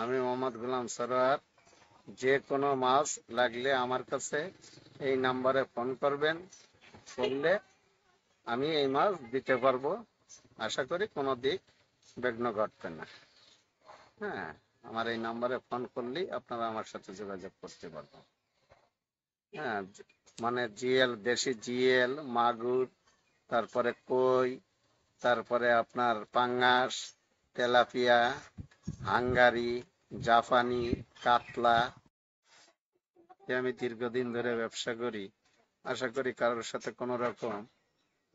আমি মোহাম্মদ গুলাম সরোয়ার যে কোনো মাছ লাগলে আমার কাছে এই নাম্বারে ফোন করবেন করলে আমি এই মাছ দিতে পারবো আশা করি কোনো দিক বিঘ্ন ঘটবে না হ্যাঁ আমার এই নাম্বারে ফোন করলেই আপনারা আমার সাথে যোগাযোগ করতে পারবো হ্যাঁ মানে জিএল দেশি জিএল মাগুর তারপরে কই তারপরে আপনার পাঙ্গাস তেলাপিয়া হাঙ্গারি জাপানি কাতলা আমি দীর্ঘদিন ধরে ব্যবসা করি আশা করি কারোর সাথে কোন রকম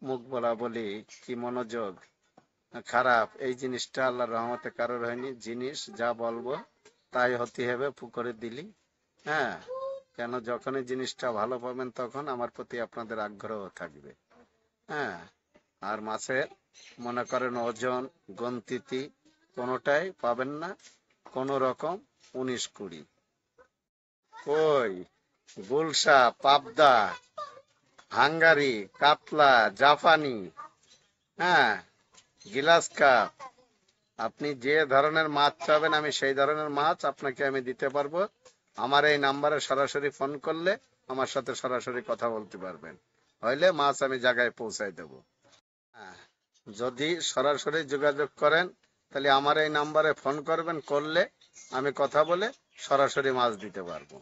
মুখ বলা বলি কি মনোযোগ খারাপ এই জিনিসটা আল্লাহ রহমতে কারোর হয়নি জিনিস যা বলবো তাই হতে হবে পুকুরে দিলি হ্যাঁ কেন যখনই জিনিসটা ভালো পাবেন তখন আমার প্রতি আপনাদের আগ্রহ থাকবে হ্যাঁ আর মাছের মনে করেন ওজন গন্তিতি কোনোটাই পাবেন না কোন রকম উনিশ কুড়ি কই গুলসা পাবদা হাঙ্গারি কাপলা জাফানি হ্যাঁ গিলাস কাপ আপনি যে ধরনের মাছ চাবেন আমি সেই ধরনের মাছ আপনাকে আমি দিতে পারবো আমার এই নাম্বারে সরাসরি ফোন করলে আমার সাথে সরাসরি কথা বলতে পারবেন হইলে মাছ আমি জায়গায় পৌঁছাই দেব হ্যাঁ, যদি সরাসরি যোগাযোগ করেন তাহলে আমার এই নাম্বারে ফোন করবেন করলে আমি কথা বলে সরাসরি মাছ দিতে পারবো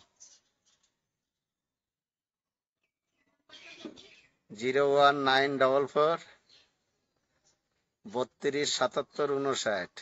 zero one nine double four বত্রিশ সাতাত্তর উনষাট